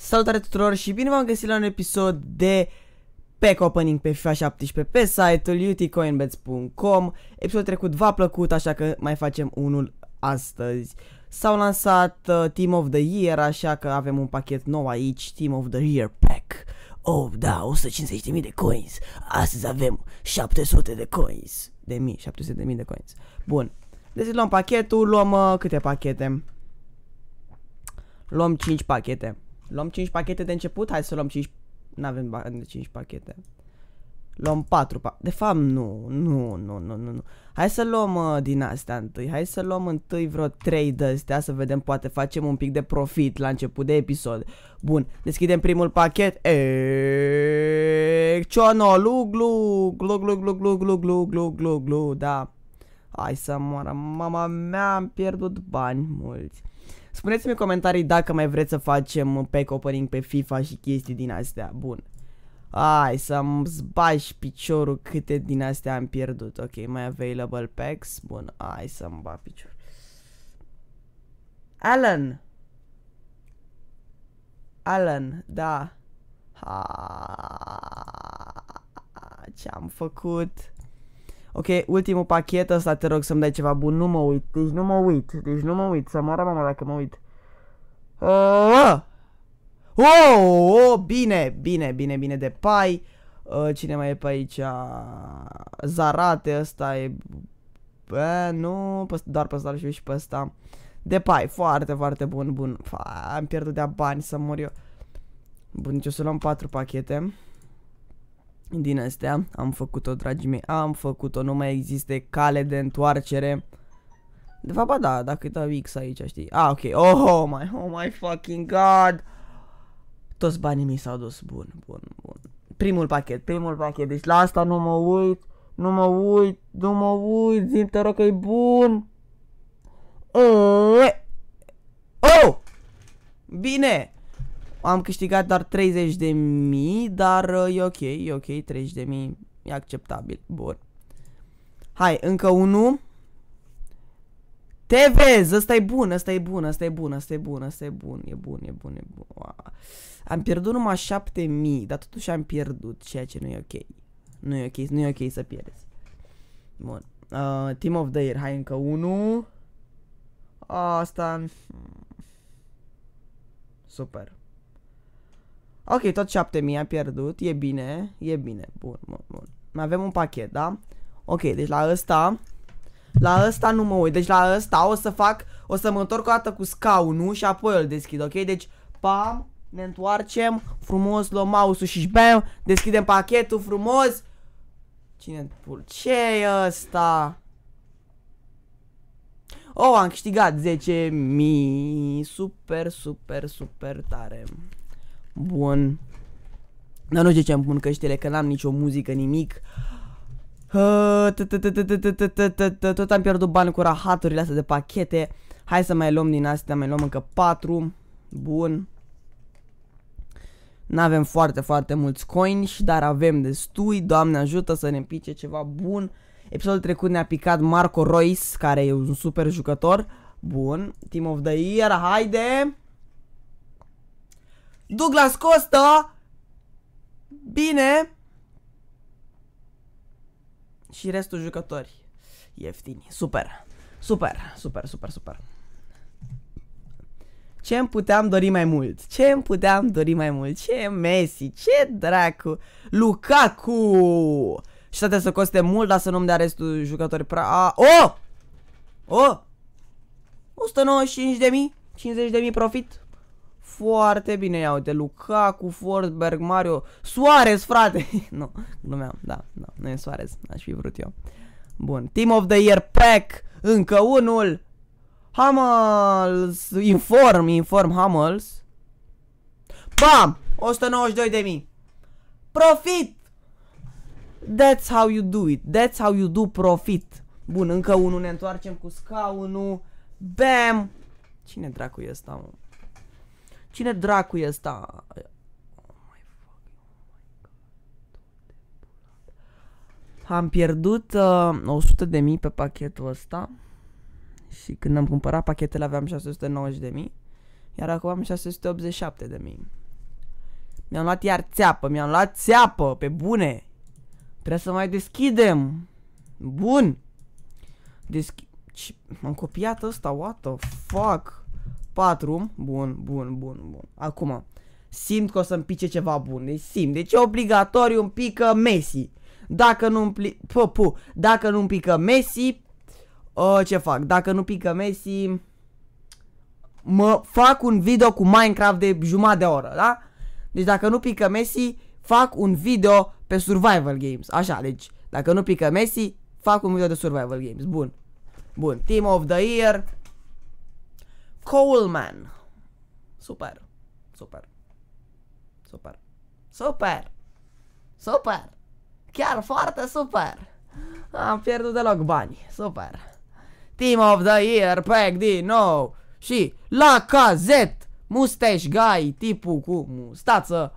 Salutare tuturor și bine v-am găsit la un episod de pack opening pe FIFA 17 pe site-ul uticoinbets.com Episodul trecut v-a plăcut, așa că mai facem unul astăzi. S-au lansat uh, Team of the Year, așa că avem un pachet nou aici, Team of the Year Pack. Oh, da, 150.000 de coins. Astăzi avem 700 de coins. De mii, 700 de mii de coins. Bun. Deci luăm pachetul, luăm uh, câte pachete? Luăm 5 pachete. Luăm 5 pachete de început? Hai să luăm 5... N-avem bani de 5 pachete. Luăm 4 pa De fapt, nu, nu, nu, nu, nu, nu. Hai să luăm uh, din astea întâi. Hai să luăm întâi vreo 3 de astea să vedem, poate facem un pic de profit la început de episod. Bun, deschidem primul pachet. Ciono, lu, glu, glu, glu, glu, glu, glu, glu, glu, glu, glu, da. Hai să moară, mama mea, am pierdut bani mulți. Spuneți-mi în comentarii dacă mai vreți să facem pack opening pe FIFA și chestii din astea. Bun. Hai să-mi zbași piciorul câte din astea am pierdut. Ok, mai available packs. Bun, hai să-mi bag piciorul. Alan. Alan, da. Ha, ce am făcut? Ok, ultimul pachet ăsta, te rog să-mi dai ceva bun, nu mă uit, deci nu mă uit, deci nu mă uit, să moară mama dacă mă uit. Uh, oh, oh, bine, bine, bine, bine de pai. Uh, cine mai e pe aici? Zarate, ăsta e... Bă, nu, doar pe ăsta și pe ăsta. De pai, foarte, foarte bun, bun. Fa, am pierdut de bani să mor eu. Bun, deci o să luăm patru pachete din astea. Am făcut-o, dragii mei, am făcut-o, nu mai există cale de întoarcere. De fapt, ba, da, dacă dau X aici, știi? Ah, ok, oh, oh my, oh my fucking god! Toți banii mi s-au dus, bun, bun, bun. Primul pachet, primul pachet, deci la asta nu mă uit, nu mă uit, nu mă uit, zi te rog că e bun. Oh! Bine! am câștigat doar 30 de mii, dar uh, e ok, e ok, 30 de mii e acceptabil, bun. Hai, încă unul. Te vezi, ăsta e bun, ăsta e bun, ăsta e bun, ăsta e bun, ăsta e bun, e bun, e bun, e bun. Wow. Am pierdut numai mii, dar totuși am pierdut, ceea ce nu e ok. Nu e ok, nu e ok să pierzi. Bun. Uh, team of the year, hai încă unul. Asta... Super. Ok, tot 7000 a pierdut, e bine, e bine, bun, bun, bun. Mai avem un pachet, da? Ok, deci la ăsta, la ăsta nu mă uit, deci la ăsta o să fac, o să mă întorc o dată cu scaunul și apoi îl deschid, ok? Deci, pam, ne întoarcem, frumos luăm mouse-ul și bam, deschidem pachetul frumos. Cine, ce e ăsta? Oh, am câștigat 10.000, super, super, super tare. Bun. Dar nu știu ce-mi pun căștile, că n-am nicio muzică, nimic. Tot am pierdut bani cu rahaturile astea de pachete. Hai să mai luăm din astea, mai luăm încă 4. Bun. N-avem foarte, foarte mulți coini, dar avem destui. Doamne ajută să ne pice ceva bun. Episodul trecut ne-a picat Marco Royce, care e un super jucător. Bun. Team of the Year, haide! Douglas Costa! Bine! Și restul jucători. Ieftini. Super. Super, super, super, super. Ce îmi puteam dori mai mult? Ce îmi puteam dori mai mult? Ce Messi? Ce dracu? Lukaku! Și toate să coste mult, dar să nu-mi dea restul jucători pra... A, oh! Oh! 195.000? 50.000 profit. Foarte bine, ia uite, Lukaku, Forsberg, Mario, Suarez, frate! nu, glumeam, da, da, nu e Suarez, aș fi vrut eu. Bun, Team of the Year Pack, încă unul. Hamels, inform, inform Hamels. Bam! 192 de mii. Profit! That's how you do it. That's how you do profit. Bun, încă unul, ne întoarcem cu scaunul. Bam! Cine dracu e ăsta, mă? Cine dracu e ăsta? Am pierdut uh, 100.000 de mii pe pachetul ăsta și când am cumpărat pachetele aveam 690 de mii, iar acum am 687 de mii. Mi-am luat iar țeapă, mi-am luat țeapă, pe bune. Trebuie să mai deschidem. Bun. Deschi... M-am copiat ăsta, what the fuck? 4. Bun, bun, bun, bun. Acum, simt că o să-mi pice ceva bun. Deci simt. Deci e obligatoriu un pică Messi. Dacă nu-mi pli... Pă, pu. Dacă nu-mi pică Messi... Uh, ce fac? Dacă nu pică Messi... Mă fac un video cu Minecraft de jumătate de oră, da? Deci dacă nu pică Messi, fac un video pe survival games. Așa, deci dacă nu pică Messi, fac un video de survival games. Bun. Bun. Team of the year. Coleman. Super. Super. Super. Super. Super. Chiar foarte super. Am pierdut deloc bani. Super. Team of the Year, pack din nou. Și la cazet. Mustache guy, tipul cu mustață.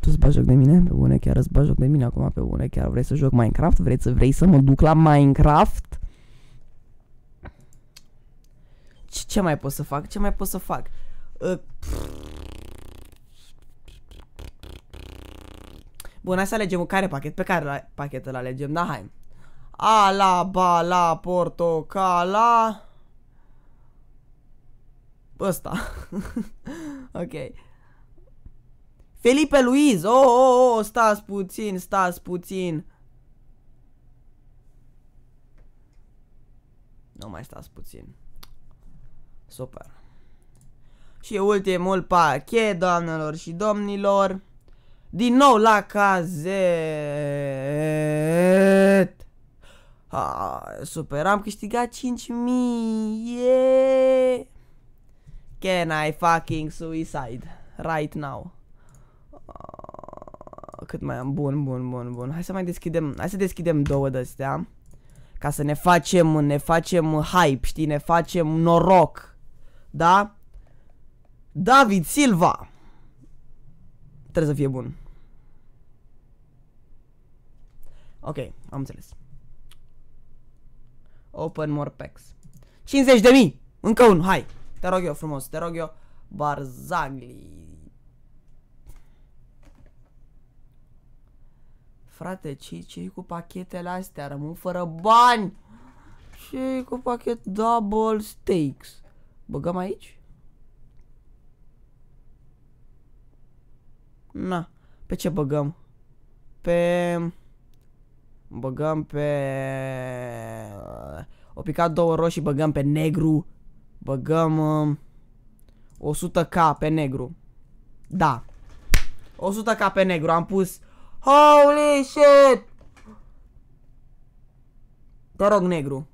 tu îți joc de mine? Pe bune, chiar îți joc de mine acum pe bune, chiar vrei să joc Minecraft? Vrei să vrei să mă duc la Minecraft? ce mai pot să fac? Ce mai pot să fac? Uh, Bun, hai să alegem care pachet, pe care pachet îl alegem, da, hai. A, la, ba, la, portocala. Ăsta. ok. Felipe Luiz, oh, oh, oh, stați puțin, stați puțin. Nu mai stați puțin. Super. Și ultimul pachet, doamnelor și domnilor. Din nou la cazet. Ah, super, am câștigat 5000. Yeah! Can I fucking suicide right now? Ah, cât mai am? Bun, bun, bun, bun. Hai să mai deschidem, hai să deschidem două de astea. Ca să ne facem, ne facem hype, știi, ne facem noroc. Da? David Silva. Trebuie să fie bun. Ok, am înțeles. Open more packs. 50 de mii! Încă un, hai! Te rog eu frumos, te rog eu. Barzagli. Frate, ce ce cu pachetele astea? Rămân fără bani! ce cu pachet double stakes? Băgăm aici? Na, pe ce băgăm? Pe... Băgăm pe... O picat două roșii, băgăm pe negru. Băgăm... Uh, um, 100k pe negru. Da. 100k pe negru, am pus... Holy shit! Te rog, negru.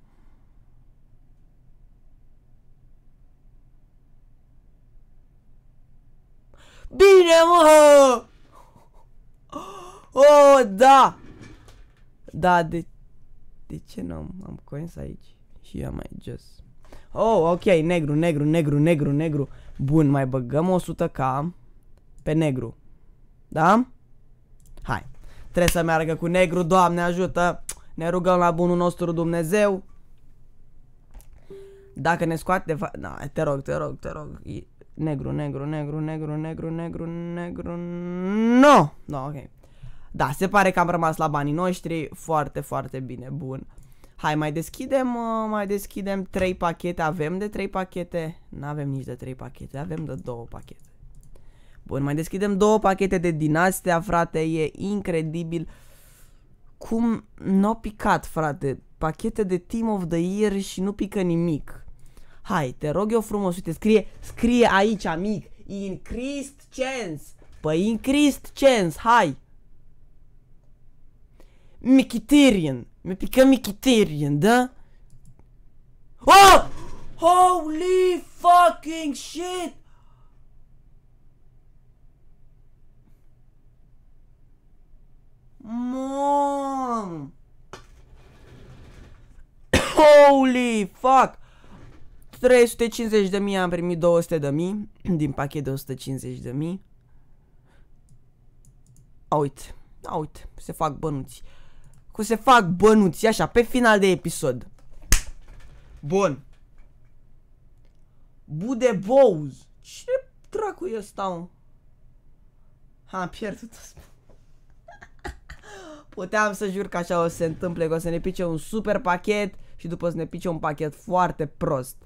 Bine, mă! Oh, da! Da, de... De ce n-am am coins aici? Și eu mai jos. Oh, ok, negru, negru, negru, negru, negru. Bun, mai băgăm 100k pe negru. Da? Hai. Trebuie să meargă cu negru, Doamne ajută. Ne rugăm la bunul nostru Dumnezeu. Dacă ne scoate Na, te rog, te rog, te rog negru, negru, negru, negru, negru, negru, negru, no! No, ok. Da, se pare că am rămas la banii noștri, foarte, foarte bine, bun. Hai, mai deschidem, uh, mai deschidem trei pachete, avem de trei pachete? N-avem nici de trei pachete, avem de două pachete. Bun, mai deschidem două pachete de dinastea, frate, e incredibil cum n-au picat, frate. Pachete de Team of the Year și nu pică nimic. Hai, te rog eu frumos, uite, scrie, scrie aici, amic, increased chance. Păi increased chance, hai. Mkhitaryan. Mi-a picat Mkhitaryan, da? Oh! Holy fucking shit! Mom! Holy fuck! 350 de mii am primit 200 de mii din pachet de 150 de mii. A, uite, a, uite, se fac bănuți. Cum se fac bănuți, așa, pe final de episod. Bun. Bude Bows. Ce dracu e ăsta, mă? Am pierdut Puteam să jur că așa o să se întâmple, că o să ne pice un super pachet și după să ne pice un pachet foarte prost.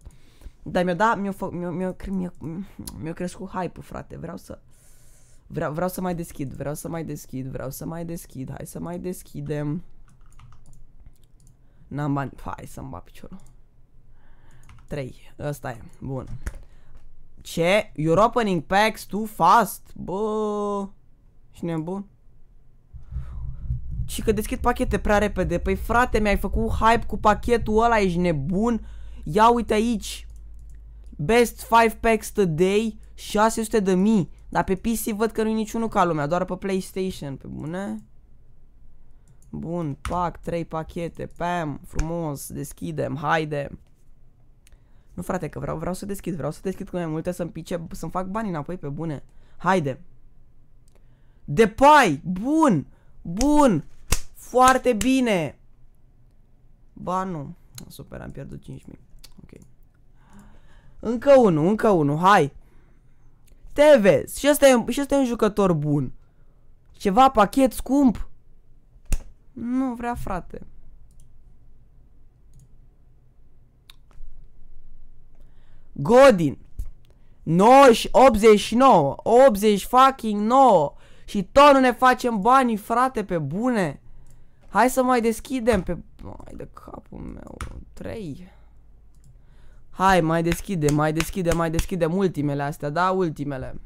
Dar mi-a dat, mi-a, fă, mi-a, mi-a, mi-a, mi-a crescut hype frate. Vreau să, vreau, vreau să mai deschid, vreau să mai deschid, vreau să mai deschid. Hai să mai deschidem. N-am bani. Hai să-mi bat piciorul. 3. Ăsta e. Bun. Ce? You're opening packs too fast. Bă. Și bun? Și că deschid pachete prea repede. Păi frate, mi-ai făcut hype cu pachetul ăla, ești nebun. Ia uite aici. Best 5 packs today, 600 de mii. Dar pe PC văd că nu i niciunul ca lumea, doar pe PlayStation, pe bune. Bun, pac, 3 pachete, pam, frumos, deschidem, haide. Nu frate, că vreau, vreau să deschid, vreau să deschid cu mai multe, să-mi pice, să-mi fac bani înapoi pe bune. Haide. pai, bun, bun, foarte bine. Ba nu, super, am pierdut 5.000. Încă unul, încă unul, hai. Tevez. Și ăsta e, și ăsta e un jucător bun. Ceva pachet scump? Nu vrea, frate. Godin. 90, 89, 80 fucking 9 Și tot nu ne facem banii, frate, pe bune Hai să mai deschidem pe... Mai de capul meu, 3 Hai, mai deschide, mai deschide, mai deschide ultimele astea, da? Ultimele.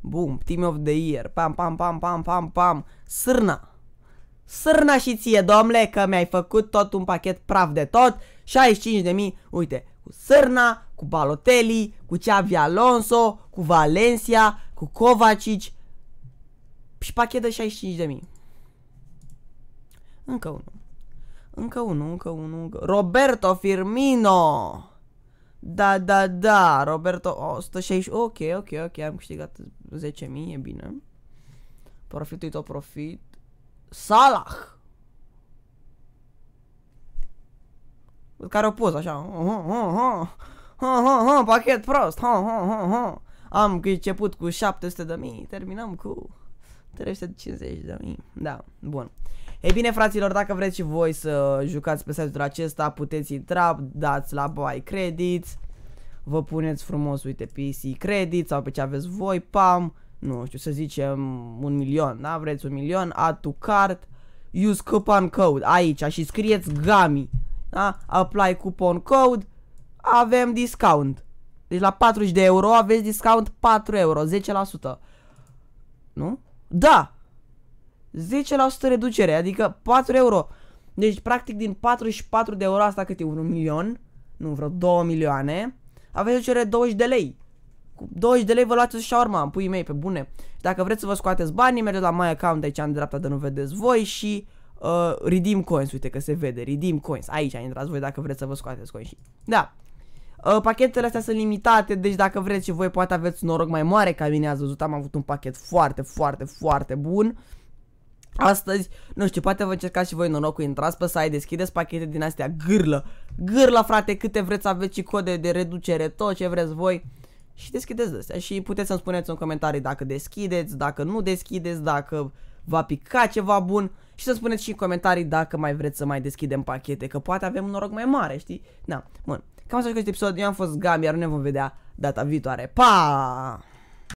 Bum, team of the year. Pam, pam, pam, pam, pam, pam. Sârna. Sârna și ție, domnule, că mi-ai făcut tot un pachet praf de tot. 65.000, uite, cu Sârna, cu Balotelli, cu Xavi Alonso, cu Valencia, cu Kovacic. Și pachet de 65.000. Încă unul. Încă unul, încă unul. încă... Roberto Firmino! Da, da, da, Roberto, oh, 160, ok, ok, ok, am câștigat 10.000, e bine. Profitul tot profit. Salah! Care o pus, așa. Oh, oh, oh. Ha, ha, ha, pachet prost. Ha, ha, ha, ha. Am început cu 700.000, terminăm cu 350 de mii. Da, bun. Ei bine, fraților, dacă vreți și voi să jucați pe site-ul acesta, puteți intra, dați la buy credit, vă puneți frumos, uite, PC credit sau pe ce aveți voi, pam, nu știu, să zicem un milion, da? Vreți un milion, add to cart, use coupon code, aici, și scrieți GAMI, da? Apply coupon code, avem discount. Deci la 40 de euro aveți discount 4 euro, 10%. Nu? Da! 10% reducere, adică 4 euro. Deci, practic, din 44 de euro asta cât e? 1 milion? Nu, vreo 2 milioane. Aveți reducere 20 de lei. Cu 20 de lei vă luați și urma, pui mei, pe bune. Dacă vreți să vă scoateți banii, mergeți la My Account aici în dreapta de nu vedeți voi și uh, Redeem Coins, uite că se vede, Redeem Coins. Aici intrați voi dacă vreți să vă scoateți coins. Da, Uh, pachetele astea sunt limitate, deci dacă vreți și voi poate aveți un noroc mai mare ca mine, ați văzut, am avut un pachet foarte, foarte, foarte bun. Astăzi, nu știu, poate vă încercați și voi norocul, intrați pe site, deschideți pachete din astea, gârlă, gârlă frate, câte vreți aveți și code de reducere, tot ce vreți voi și deschideți astea și puteți să-mi spuneți în comentarii dacă deschideți, dacă nu deschideți, dacă va pica ceva bun și să spuneți și în comentarii dacă mai vreți să mai deschidem pachete, că poate avem un noroc mai mare, știi? Da, bun. Cam să acest episod, eu am fost Gam, iar ne vom vedea data viitoare. Pa!